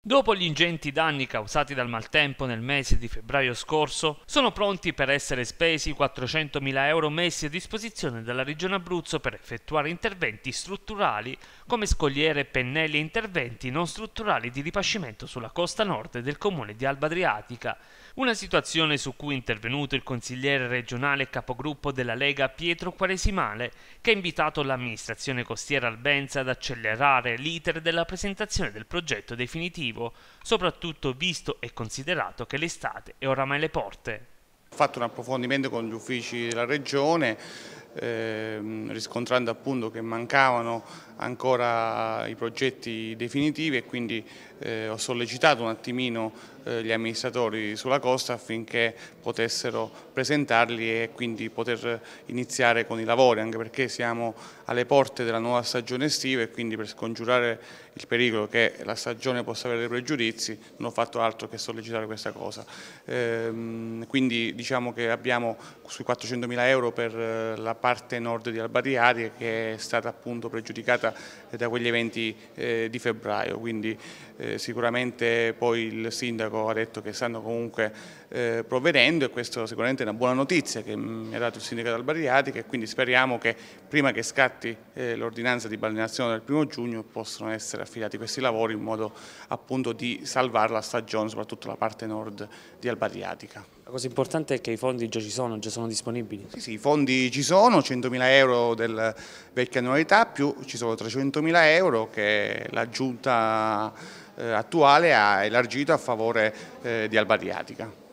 Dopo gli ingenti danni causati dal maltempo nel mese di febbraio scorso, sono pronti per essere spesi 400.000 euro messi a disposizione dalla Regione Abruzzo per effettuare interventi strutturali come scogliere, pennelli e interventi non strutturali di ripascimento sulla costa nord del comune di Alba Adriatica. Una situazione su cui è intervenuto il consigliere regionale e capogruppo della Lega Pietro Quaresimale, che ha invitato l'amministrazione costiera albenza ad accelerare l'iter della presentazione del progetto definitivo positivo, soprattutto visto e considerato che l'estate è oramai alle porte. Ho fatto un approfondimento con gli uffici della Regione, eh, riscontrando appunto che mancavano ancora i progetti definitivi e quindi eh, ho sollecitato un attimino eh, gli amministratori sulla costa affinché potessero presentarli e quindi poter iniziare con i lavori, anche perché siamo alle porte della nuova stagione estiva e quindi per scongiurare il pericolo che la stagione possa avere dei pregiudizi non ho fatto altro che sollecitare questa cosa. Ehm, quindi diciamo che abbiamo sui 400.000 euro per eh, la parte nord di Albariari che è stata appunto pregiudicata nostra eh, da quegli eventi eh, di febbraio, quindi eh, sicuramente poi il sindaco ha detto che stanno comunque provvedendo e questo sicuramente è una buona notizia che mm, mi ha dato il sindaco d'Albariatica e quindi speriamo che prima che scatti l'ordinanza di balneazione del primo giugno possano essere affidati questi lavori in modo appunto di salvare la stagione, soprattutto la parte nord di Albariatica. La cosa importante è che i fondi già ci sono, già sono disponibili. Sì, sì, i fondi ci sono, 100.000 euro del vecchia annualità, più ci sono 300.000 euro che la giunta eh, attuale ha elargito a favore eh, di Alba Adriatica.